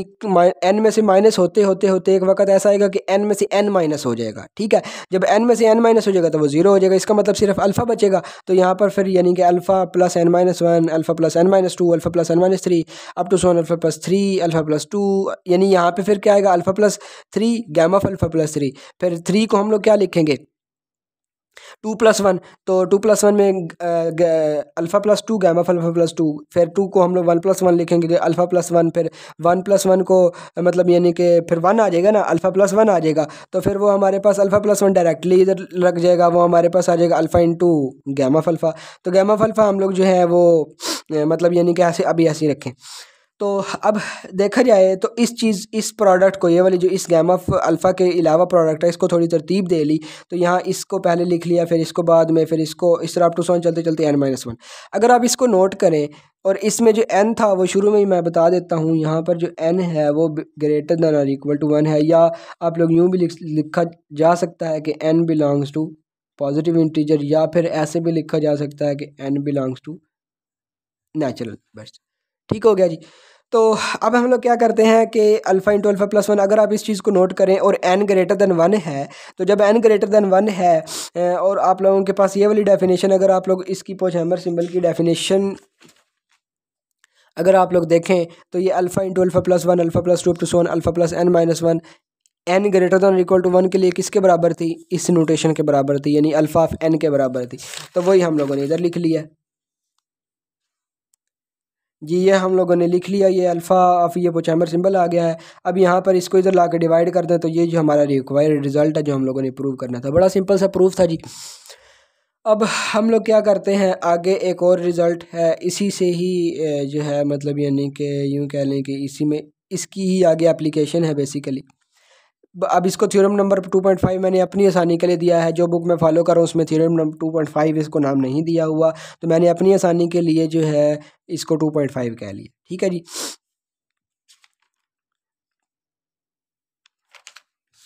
एन में से माइनस होते होते होते एक वक्त ऐसा आएगा कि एन में से एन माइनस हो जाएगा ठीक है जब एन में से एन माइनस हो जाएगा तो वो ज़ीरो हो जाएगा इसका मतलब सिर्फ अल्फ़ा बचेगा तो यहाँ पर फिर यानी कि alpha plus n minus one alpha plus n minus two alpha plus n minus three up to so on alpha plus three alpha plus two यानी यहाँ पर फिर क्या आएगा alpha plus three gamma alpha plus three फिर three को हम लोग क्या लिखेंगे टू प्लस वन तो टू प्लस वन में alpha plus two gamma alpha plus two फिर टू को हम लोग वन प्लस वन लिखेंगे अल्फ़ा प्लस वन फिर वन प्लस वन को मतलब यानी कि फिर वन आ जाएगा ना अल्फ़ा प्लस वन आ जाएगा तो फिर वो हमारे पास अल्फ़ा प्लस वन डायरेक्टली इधर लग जाएगा वो हमारे पास आ जाएगा alpha into gamma alpha तो गैमा अल्फ़ा हम लोग जो है वो मतलब यानी कि ऐसे अभी ऐसे रखें तो अब देखा जाए तो इस चीज़ इस प्रोडक्ट को ये वाली जो इस गैमा अल्फ़ा के अलावा प्रोडक्ट है इसको थोड़ी तरतीब दे ली तो यहाँ इसको पहले लिख लिया फिर इसको बाद में फिर इसको इस तरह टू सॉन चलते चलते एन माइनस वन अगर आप इसको नोट करें और इसमें जो एन था वो शुरू में ही मैं बता देता हूँ यहाँ पर जो एन है वो ग्रेटर दैन और इक्वल टू वन है या आप लोग यूँ भी लिखा जा सकता है कि n belongs to positive integer या फिर ऐसे भी लिखा जा सकता है कि n belongs to natural best ठीक हो गया जी तो अब हम लोग क्या करते हैं कि alpha into alpha plus one अगर आप इस चीज़ को नोट करें और एन ग्रेटर देन वन है तो जब एन ग्रेटर देन वन है और आप लोगों के पास ये वाली डेफिनेशन अगर आप लोग इसकी पोच हैमर सिंबल की डेफिनेशन अगर आप लोग देखें तो ये alpha into alpha plus one alpha plus two to so on alpha plus n minus one n greater than equal to one के लिए किसके बराबर थी इस नोटेशन के बराबर थी यानी अल्फ़ा ऑफ एन के बराबर थी तो वही हम लोगों ने इधर लिख लिया जी ये हम लोगों ने लिख लिया ये अल्फ़ा ऑफ ये पोचैमर सिंबल आ गया है अब यहाँ पर इसको इधर ला के डिवाइड कर दें तो ये जो हमारा रिक्वायर्ड रिजल्ट है जो हम लोगों ने प्रूव करना था बड़ा सिंपल सा प्रूफ था जी अब हम लोग क्या करते हैं आगे एक और रिज़ल्ट है इसी से ही जो है मतलब यानी कि यूँ कह लें कि इसी में इसकी ही आगे एप्लीकेशन है बेसिकली अब इसको थ्योरम नंबर 2.5 मैंने अपनी आसानी के लिए दिया है जो बुक मैं फॉलो कर रहा हूँ उसमें थ्योरम नंबर 2.5 इसको नाम नहीं दिया हुआ तो मैंने अपनी आसानी के लिए जो है इसको 2.5 कह लिया ठीक है जी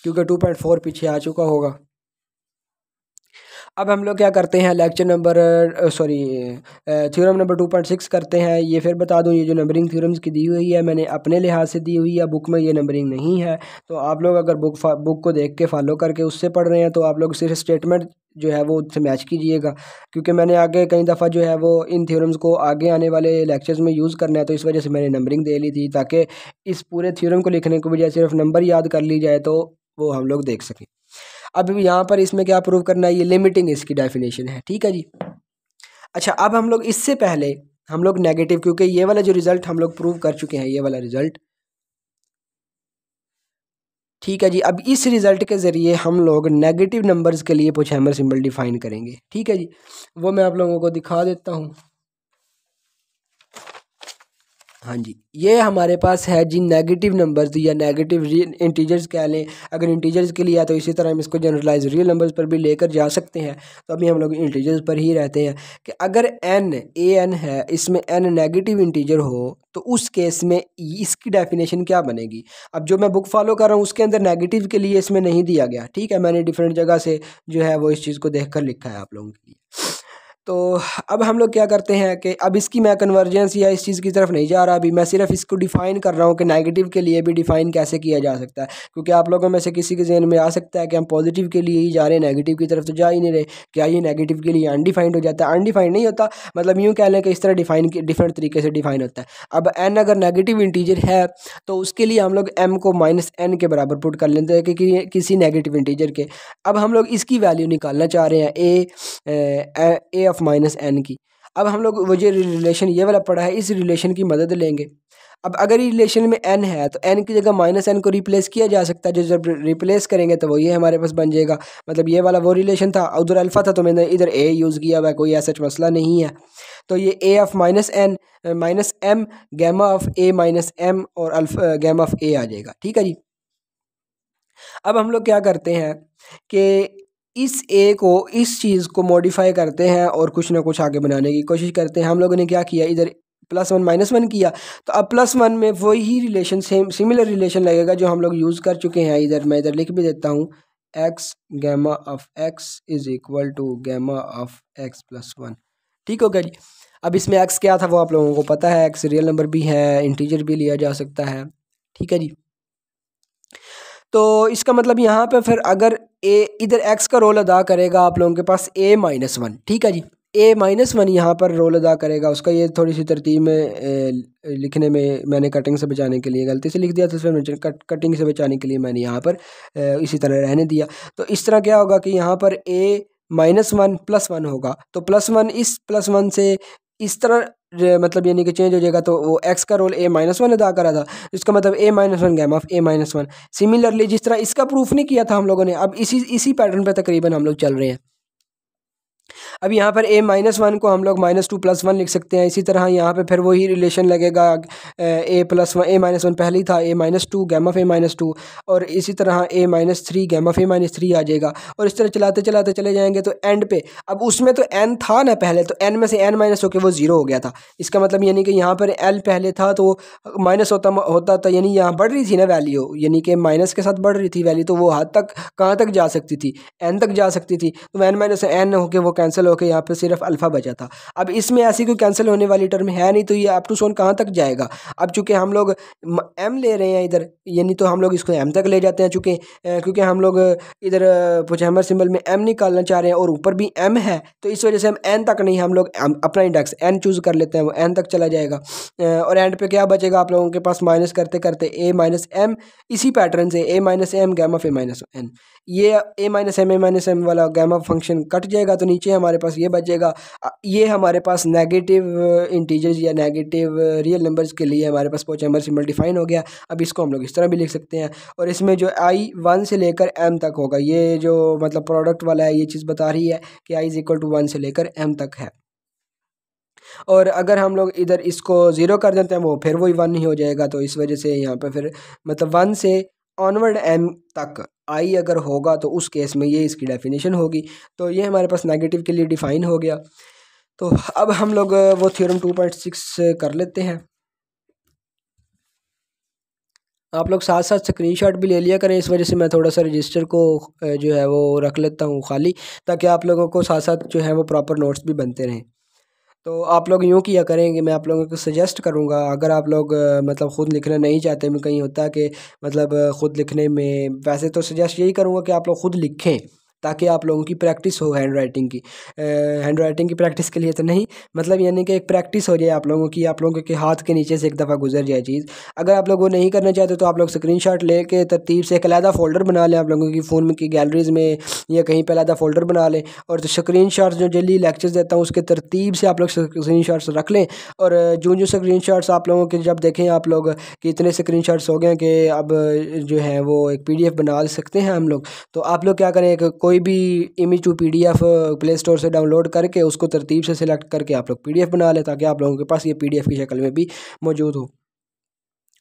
क्योंकि 2.4 पीछे आ चुका होगा अब हम लोग क्या करते हैं lecture number sorry theorem number two point six करते हैं ये फिर बता दूं ये जो नंबरिंग थ्योरम्स की दी हुई है मैंने अपने लिहाज से दी हुई है बुक में ये नंबरिंग नहीं है तो आप लोग अगर बुक बुक को देख के फॉलो करके उससे पढ़ रहे हैं तो आप लोग सिर्फ स्टेटमेंट जो है वो उससे मैच कीजिएगा क्योंकि मैंने आगे कई दफ़ा जो है वो इन थ्योरम्स को आगे आने वाले लेक्चर्स में यूज़ करना है तो इस वजह से मैंने नंबरिंग दे ली थी ताकि इस पूरे थ्योरम को लिखने के बजाय सिर्फ नंबर याद कर ली जाए तो वो हम लोग देख सकें अब यहाँ पर इसमें क्या प्रूव करना है ये लिमिटिंग इसकी डेफिनेशन है ठीक है जी अच्छा अब हम लोग इससे पहले हम लोग नेगेटिव क्योंकि ये वाला जो रिज़ल्ट हम लोग प्रूव कर चुके हैं ये वाला रिज़ल्ट ठीक है जी अब इस रिज़ल्ट के ज़रिए हम लोग नेगेटिव नंबर्स के लिए पुछ हैमर सिंबल डिफाइन करेंगे ठीक है जी वो मैं आप लोगों को दिखा देता हूँ हाँ जी ये हमारे पास है जी नेगेटिव नंबर्स तो या नेगेटिव रियल इंटीजर्स कह लें अगर इंटीजर्स के लिए है तो इसी तरह हम इसको जनरलाइज रियल नंबर्स पर भी लेकर जा सकते हैं तो अभी हम लोग इंटीजर्स पर ही रहते हैं कि अगर एन ए एन है इसमें एन नेगेटिव इंटीजर हो तो उस केस में इसकी डेफिनेशन क्या बनेगी अब जो मैं बुक फॉलो कर रहा हूँ उसके अंदर नेगेटिव के लिए इसमें नहीं दिया गया ठीक है मैंने डिफरेंट जगह से जो है वो इस चीज़ को देख कर लिखा है आप लोगों के लिए तो अब हम लोग क्या करते हैं कि अब इसकी मैं कन्वर्जेंस या इस चीज़ की तरफ नहीं जा रहा अभी मैं सिर्फ इसको डिफ़ाइन कर रहा हूँ कि नेगेटिव के लिए भी डिफ़ाइन कैसे किया जा सकता है क्योंकि आप लोगों में से किसी के जहन में आ सकता है कि हम पॉजिटिव के लिए ही जा रहे हैं नेगेटिव की तरफ तो जा ही नहीं रहे क्या ये नेगेटिव के लिए अनडिफाइंड हो जाता है अनडिफाइंड नहीं होता मतलब यूँ कह लें कि इस तरह डिफ़ाइन डिफरेंट तरीके से डिफ़ाइन होता है अब एन अगर नेगेटिव इंटीजर है तो उसके लिए हम लोग एम को माइनस एन के बराबर पुट कर लेते हैं कि, कि किसी नेगेटिव इंटीजर के अब हम लोग इसकी वैल्यू निकालना चाह रहे हैं a a of minus n की अब हम लोग वो जो रिलेशन ये वाला पढ़ा है इस रिलेशन की मदद लेंगे अब अगर ये रिलेशन में एन है तो एन की जगह माइनस एन को रिप्लेस किया जा सकता है जो जब रिप्लेस करेंगे तो वो ये हमारे पास बन जाएगा मतलब ये वाला वो रिलेशन था उधर अल्फ़ा था तो मैंने इधर ए यूज़ किया हुआ कोई ऐसा मसला नहीं है तो ये a of minus n minus m gamma of a minus m और अल्फा गैमा ऑफ ए आ जाएगा ठीक है जी अब हम लोग क्या करते हैं कि इस ए को इस चीज़ को मॉडिफाई करते हैं और कुछ ना कुछ आगे बनाने की कोशिश करते हैं हम लोगों ने क्या किया इधर प्लस वन माइनस वन किया तो अब प्लस वन में वही रिलेशन सेम सिमिलर रिलेशन लगेगा जो हम लोग यूज़ कर चुके हैं इधर मैं इधर लिख भी देता हूँ x gamma of x is equal to gamma of x plus one ठीक हो गया जी अब इसमें एक्स क्या था वो आप लोगों को पता है एक्स रियल नंबर भी है इंटीजर भी लिया जा सकता है ठीक है जी तो इसका मतलब यहाँ पर फिर अगर ए इधर एक्स का रोल अदा करेगा आप लोगों के पास ए माइनस वन ठीक है जी ए माइनस वन यहाँ पर रोल अदा करेगा उसका ये थोड़ी सी तरतीब में लिखने में मैंने कटिंग से बचाने के लिए गलती से लिख दिया था उसमें कट, कटिंग से बचाने के लिए मैंने यहाँ पर इसी तरह रहने दिया तो इस तरह क्या होगा कि यहाँ पर a minus one plus one होगा तो प्लस वन इस प्लस वन से इस तरह मतलब यानी कि चेंज हो जाएगा तो वो एक्स का रोल ए माइनस वन अदा करा था इसका मतलब a minus one gamma of a minus one similarly जिस तरह इसका प्रूफ नहीं किया था हम लोगों ने अब इसी इसी पैटर्न पर तकरीबन हम लोग चल रहे हैं अब यहाँ पर ए माइनस वन को हम लोग माइनस टू प्लस वन लिख सकते हैं इसी तरह यहाँ पे फिर वही रिलेशन लगेगा a plus one a minus one पहले ही था a minus two gamma of a minus two और इसी तरह a minus three gamma of a minus three आ जाएगा और इस तरह चलाते चलाते चले जाएंगे तो एंड पे अब उसमें तो एन था ना पहले तो एन में से एन माइनस होकर वो ज़ीरो हो गया था इसका मतलब यानी कि यहाँ पर एल पहले था तो माइनस होता होता था यानी यहाँ बढ़ रही थी ना वैल्यू यानी कि माइनस के साथ बढ़ रही थी वैल्यू तो वो हद तक कहाँ तक जा सकती थी एन तक जा सकती थी तो एन माइनस एन होकर वो कैंसिल होकर यहाँ पर सिर्फ अल्फ़ा बचा था अब इसमें ऐसी कोई कैंसिल होने वाली टर्म है नहीं तो ये अप टू सोन कहाँ तक जाएगा अब चूंकि हम लोग एम ले रहे हैं इधर यानी तो हम लोग इसको एम तक ले जाते हैं चूँकि क्योंकि हम लोग इधर पुचहमर सिंबल में एम निकालना चाह रहे हैं और ऊपर भी एम है तो इस वजह से हम एन तक नहीं हम लोग अपना इंडेक्स एन चूज़ कर लेते हैं वो एन तक चला जाएगा और एंड पे क्या बचेगा आप लोगों के पास माइनस करते करते ए माइनस एम इसी पैटर्न से a minus m gamma of minus n ये a minus m a minus m वाला गैमा फंक्शन कट जाएगा तो नीचे बचे हमारे पास ये बचेगा ये हमारे पास नेगेटिव इंटीजर्स या नेगेटिव रियल नंबर्स के लिए हमारे पास पोच नंबर सिंबल डिफाइन हो गया अब इसको हम लोग इस तरह भी लिख सकते हैं और इसमें जो आई वन से लेकर एम तक होगा ये जो मतलब प्रोडक्ट वाला है ये चीज़ बता रही है कि i is equal to one से लेकर एम तक है और अगर हम लोग इधर इसको ज़ीरो कर देते हैं वो फिर वही वन ही हो जाएगा तो इस वजह से यहाँ पर फिर मतलब वन से ऑनवर्ड एम तक आई अगर होगा तो उस केस में ये इसकी डेफिनेशन होगी तो ये हमारे पास नेगेटिव के लिए डिफ़ाइन हो गया तो अब हम लोग वो थ्योरम 2.6 कर लेते हैं आप लोग साथ साथ स्क्रीनशॉट भी ले लिया करें इस वजह से मैं थोड़ा सा रजिस्टर को जो है वो रख लेता हूँ खाली ताकि आप लोगों को साथ साथ जो है वो प्रॉपर नोट्स भी बनते रहें तो आप लोग यूँ किया करेंगे मैं आप लोगों को सजेस्ट करूँगा अगर आप लोग मतलब ख़ुद लिखना नहीं चाहते मैं कहीं होता कि मतलब ख़ुद लिखने में वैसे तो सजेस्ट यही करूँगा कि आप लोग ख़ुद लिखें ताकि आप लोगों की प्रैक्टिस हो हैंड राइटिंग की हैंड राइटिंग की प्रैक्टिस के लिए तो नहीं मतलब यानी कि एक प्रैक्टिस हो जाए आप लोगों की आप लोगों के हाथ के नीचे से एक दफ़ा गुजर जाए चीज़ अगर आप लोग वो नहीं करना चाहते तो आप लोग स्क्रीन शॉट कर तरतीब से एक अलहदा फोल्डर बना लें आप लोगों की फ़ोन की गैलरीज में या कहीं पर अलहदा फोल्डर बना लें और तो स्क्रीन जो डेली लेक्चर्स देता हूँ उसके तरतीब से आप लोग स्क्रीन शॉट्स रख लें और जो जो स्क्रीन शॉट्स आप लोगों के जब देखें आप लोग कि इतने स्क्रीन शॉट्स हो गए कि अब जो है वो एक पी बना सकते हैं हम लोग तो आप लोग क्या करें कोई कोई भी image to P play store से डाउनलोड करके उसको तरतीब से सिलेक्ट करके आप लोग पी बना लें ताकि आप लोगों के पास ये पी की शक्ल में भी मौजूद हो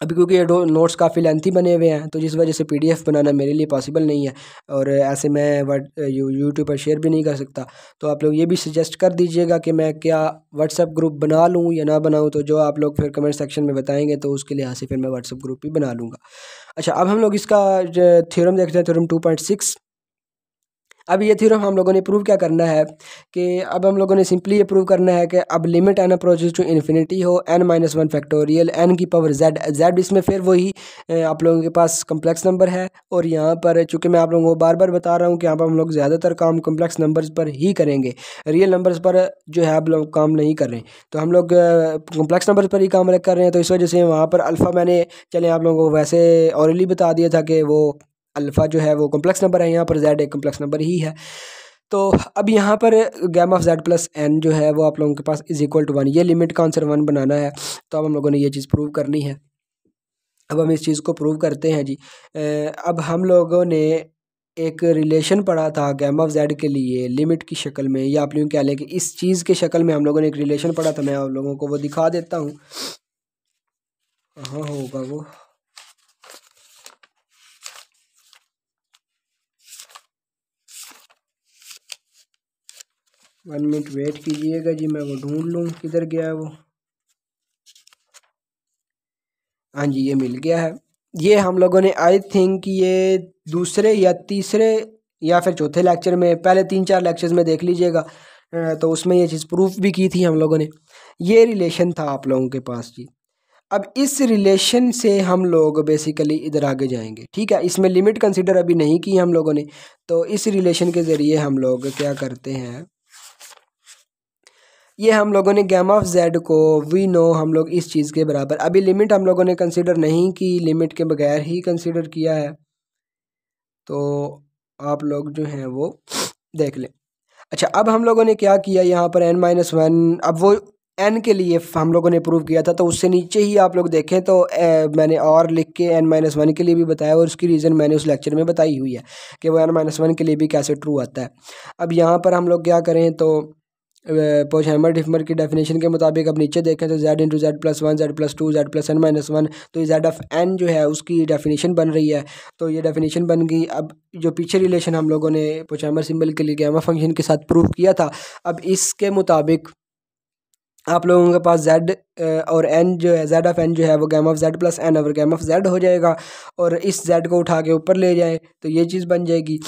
अभी क्योंकि ये नोट्स काफ़ी लेंथी बने हुए हैं तो जिस वजह से पीडीएफ बनाना मेरे लिए पॉसिबल नहीं है और ऐसे मैं वट यू यूट्यूब पर शेयर भी नहीं कर सकता तो आप लोग ये भी सजेस्ट कर दीजिएगा कि मैं क्या व्हाट्सअप ग्रुप बना लूँ या ना बनाऊँ तो जो आप लोग फिर कमेंट सेक्शन में बताएंगे तो उसके लिहाज से फिर मैं व्हाट्सअप ग्रुप भी बना लूँगा अच्छा अब हम लोग इसका थ्योरम देखते हैं थ्योरम टू पॉइंट सिक्स अब ये थ्योरम हम लोगों ने प्रूव क्या करना है कि अब हम लोगों ने सिंपली ये प्रूव करना है कि अब limit n approaches to infinity हो n minus one factorial n की पावर जेड जेड इसमें फिर वही आप लोगों के पास कम्प्लेक्स नंबर है और यहाँ पर चूँकि मैं आप लोगों को बार बार बता रहा हूँ कि यहाँ पर हम लोग ज़्यादातर काम कम्प्लेक्स नंबर्स पर ही करेंगे रियल नंबर्स पर जो है आप लोग काम नहीं कर रहे तो हम लोग कम्प्लेक्स नंबर्स पर ही काम कर रहे हैं तो इस वजह से वहाँ पर अल्फ़ा मैंने चले आप लोगों को वैसे ऑरली बता दिया था कि वो अल्फ़ा जो है वो कॉम्प्लेक्स नंबर है यहाँ पर जेड एक कॉम्प्लेक्स नंबर ही है तो अब यहाँ पर gamma of z plus n जो है वो आप लोगों के पास इज इक्वल टू वन ये लिमिट का आंसर वन बनाना है तो अब हम लोगों ने ये चीज़ प्रूव करनी है अब हम इस चीज़ को प्रूव करते हैं जी अब हम लोगों ने एक रिलेशन पढ़ा था गैम ऑफ जेड के लिए लिमिट की शक्ल में या आप लोग कह लें कि इस चीज़ के शक्ल में हम लोगों ने एक रिलेशन पढ़ा था मैं आप लोगों को वो दिखा देता हूँ कहाँ होगा वो वन मिनट वेट कीजिएगा जी मैं वो ढूंढ लूँ किधर गया है वो हाँ जी ये मिल गया है ये हम लोगों ने आई थिंक ये दूसरे या तीसरे या फिर चौथे लेक्चर में पहले तीन चार लेक्चर्स में देख लीजिएगा तो उसमें ये चीज़ प्रूफ भी की थी हम लोगों ने ये रिलेशन था आप लोगों के पास जी अब इस रिलेशन से हम लोग बेसिकली इधर आगे जाएंगे ठीक है इसमें लिमिट कंसिडर अभी नहीं की हम लोगों ने तो इस रिलेशन के ज़रिए हम लोग क्या करते हैं ये हम लोगों ने गैम ऑफ जेड को वी नो हम लोग इस चीज़ के बराबर अभी लिमिट हम लोगों ने कंसिडर नहीं की लिमिट के बगैर ही कंसिडर किया है तो आप लोग जो हैं वो देख लें अच्छा अब हम लोगों ने क्या किया यहाँ पर एन माइनस वन अब वो एन के लिए हम लोगों ने प्रूव किया था तो उससे नीचे ही आप लोग देखें तो ए, मैंने और लिख के एन माइनस वन के लिए भी बताया और उसकी रीज़न मैंने उस लेक्चर में बताई हुई है कि वो एन माइनस वन के लिए भी कैसे ट्रू आता है अब यहाँ पर हम लोग क्या करें तो पोच हैमर डिफमर की डेफिनेशन के मुताबिक अब नीचे देखें तो z into z plus one z plus two z plus n minus one तो ये जेड ऑफ एन जो है उसकी डेफिनेशन बन रही है तो ये डेफिनेशन बन गई अब जो पीछे रिलेशन हम लोगों ने पोच हैमर सिम्बल के लिए गैमा फंक्शन के साथ प्रूव किया था अब इसके मुताबिक आप लोगों के पास जेड और एन जो है जेड ऑफ एन जो है वो gamma of z plus n over gamma of z हो जाएगा और इस जेड को उठा के ऊपर ले जाए तो ये चीज़ बन जाएगी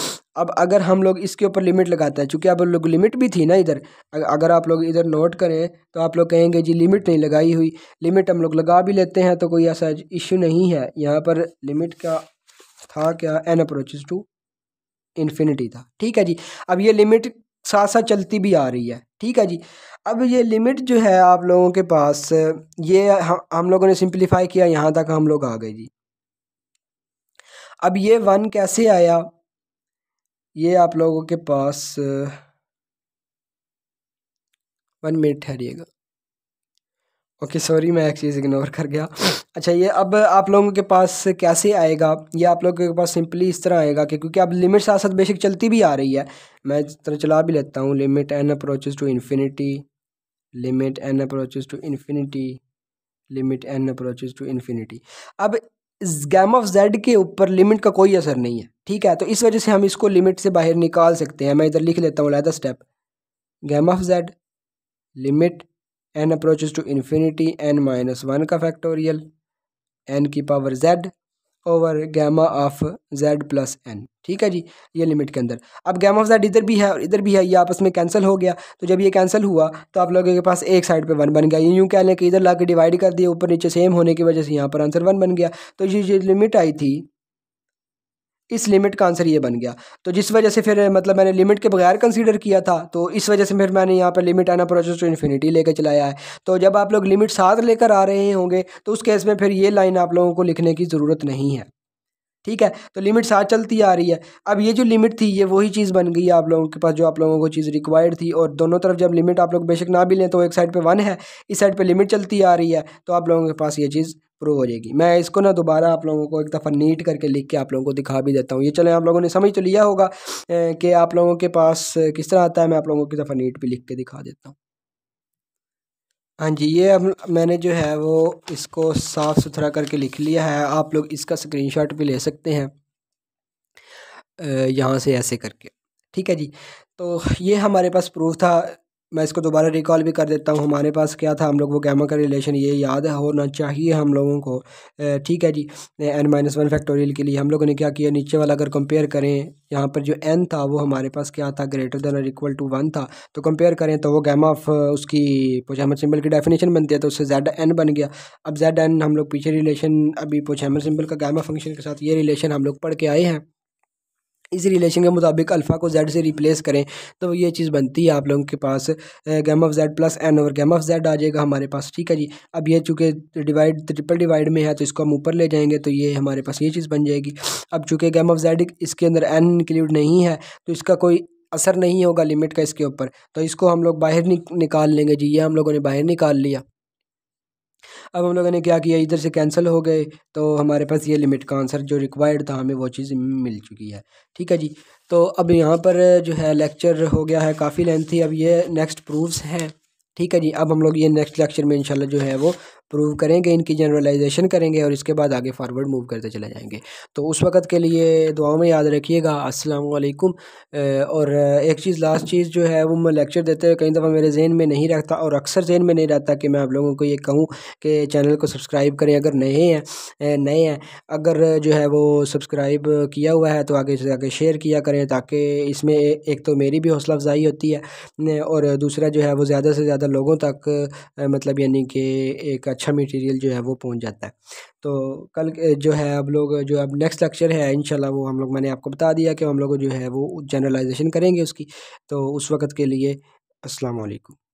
अब अगर हम लोग इसके ऊपर लिमिट लगाते हैं चूँकि आप लोग लिमिट भी थी ना इधर अगर आप लोग इधर नोट करें तो आप लोग कहेंगे जी लिमिट नहीं लगाई हुई लिमिट हम लोग लगा भी लेते हैं तो कोई ऐसा इश्यू नहीं है यहाँ पर लिमिट का था क्या एन अप्रोचेज टू इन्फिनिटी था ठीक है जी अब ये लिमिट साथ साथ चलती भी आ रही है ठीक है जी अब ये लिमिट जो है आप लोगों के पास ये हम लोगों ने सिंप्लीफाई किया यहाँ तक हम लोग आ गए जी अब ये वन कैसे आया ये आप लोगों के पास वन मिनट ठहरिएगा ओके सॉरी मैं एक चीज़ इग्नोर कर गया अच्छा ये अब आप लोगों के पास कैसे आएगा ये आप लोगों के पास सिंपली इस तरह आएगा कि क्योंकि अब लिमिट साथ साथ बेशक चलती भी आ रही है मैं इस तरह चला भी लेता हूँ limit n approaches to infinity limit n approaches to infinity limit n approaches to infinity अब गैम ऑफ जेड के ऊपर लिमिट का कोई असर नहीं है ठीक है तो इस वजह से हम इसको लिमिट से बाहर निकाल सकते हैं मैं इधर लिख लेता हूँ लहदा step gamma of z limit n approaches to infinity n minus one का फैक्टोरियल एन की power z over gamma of z plus n ठीक है जी ये लिमिट के अंदर अब गैमा ऑफ जेड इधर भी है और इधर भी है ये आपस में कैंसिल हो गया तो जब ये कैंसिल हुआ तो आप लोगों के पास एक साइड पे वन बन गया यूँ कह लें कि इधर ला के डिवाइड कर दिए ऊपर नीचे सेम होने की वजह से यहाँ पर आंसर वन बन गया तो ये जो लिमिट आई थी इस लिमिट का आंसर ये बन गया तो जिस वजह से फिर मतलब मैंने लिमिट के बगैर कंसीडर किया था तो इस वजह से फिर मैंने यहाँ पर limit n approaches to infinity लेकर चलाया है तो जब आप लोग लिमिट साथ लेकर आ रहे होंगे तो उस केस में फिर ये लाइन आप लोगों को लिखने की ज़रूरत नहीं है ठीक है तो लिमिट साथ चलती आ रही है अब ये जो लिमिट थी ये वही चीज़ बन गई आप लोगों के पास जो आप लोगों को चीज़ रिक्वायर्ड थी और दोनों तरफ जब लिमिट आप लोग बेशक ना भी लें तो एक साइड पे वन है इस साइड पे लिमिट चलती आ रही है तो आप लोगों के पास ये चीज़ प्रूव हो जाएगी मैं इसको ना दोबारा आप लोगों को एक दफ़ा नीट करके लिख के आप लोगों को दिखा भी देता हूँ ये चले आप लोगों ने समझ तो लिया होगा कि आप लोगों के पास किस तरह आता है मैं आप लोगों को एक दफ़ा नीट भी लिख के दिखा देता हूँ हाँ जी ये अब मैंने जो है वो इसको साफ़ सुथरा करके लिख लिया है आप लोग इसका स्क्रीनशॉट भी ले सकते हैं यहाँ से ऐसे करके ठीक है जी तो ये हमारे पास प्रूफ था मैं इसको दोबारा रिकॉल भी कर देता हूँ हमारे पास क्या था हम लोग वो गैमा का रिलेशन ये याद होना चाहिए हम लोगों को ठीक है जी एन माइनस वन फैक्टोरियल के लिए हम लोगों ने क्या किया नीचे वाला अगर कंपेयर करें यहाँ पर जो एन था वो हमारे पास क्या था ग्रेटर देन और इक्वल टू वन था तो कंपेयर करें तो वो गैमा ऑफ उसकी पोचैमर सिंबल की डेफिनेशन बनती है तो उससे जेड एन बन गया अब जेड एन हम लोग पीछे रिलेशन अभी पोचैमर सिंबल का गैमा फंक्शन के साथ ये रिलेशन हम लोग पढ़ के आए हैं इस रिलेशन के मुताबिक अल्फ़ा को जेड से रिप्लेस करें तो ये चीज़ बनती है आप लोगों के पास gamma of z plus n और गैम ऑफ जेड आ जाएगा हमारे पास ठीक है जी अब ये चूँकि डिवाइड ट्रिपल डिवाइड में है तो इसको हम ऊपर ले जाएंगे तो ये हमारे पास ये चीज़ बन जाएगी अब चूँकि गैम ऑफ जेड इसके अंदर एन इंक्लूड नहीं है तो इसका कोई असर नहीं होगा लिमिट का इसके ऊपर तो इसको हम लोग बाहर निकाल लेंगे जी ये हम लोगों ने बाहर निकाल लिया अब हम लोगों ने क्या किया इधर से कैंसिल हो गए तो हमारे पास ये लिमिट का आंसर जो रिक्वायर्ड था हमें वो चीज़ मिल चुकी है ठीक है जी तो अब यहाँ पर जो है लेक्चर हो गया है काफ़ी लेंथ थी अब ये नेक्स्ट प्रूफ्स हैं ठीक है जी अब हम लोग ये नेक्स्ट लेक्चर में इंशाल्लाह जो है वो प्रूव करेंगे इनकी जनरलाइजेशन करेंगे और इसके बाद आगे फारवर्ड मूव करते चले जाएंगे तो उस वक्त के लिए दुआओं में याद रखिएगा अस्सलाम वालेकुम और एक चीज़ लास्ट चीज़ जो है वो मैं लेक्चर देते हुए कई दफ़ा मेरे जहन में नहीं रहता और अक्सर जहन में नहीं रहता कि मैं आप लोगों को ये कहूँ कि चैनल को सब्सक्राइब करें अगर नए हैं नए हैं अगर जो है वो सब्सक्राइब किया हुआ है तो आगे से आगे शेयर किया करें ताकि इसमें एक तो मेरी भी हौसला अफजाई होती है और दूसरा जो है वो ज़्यादा से ज़्यादा ज़्यादा लोगों तक मतलब यानी कि एक अच्छा मटेरियल जो है वो पहुंच जाता है तो कल जो है अब लोग जो अब नेक्स्ट लेक्चर है इंशाल्लाह वो हम लोग मैंने आपको बता दिया कि हम लोग जो है वो जनरलाइजेशन करेंगे उसकी तो उस वक़्त के लिए अस्सलाम वालेकुम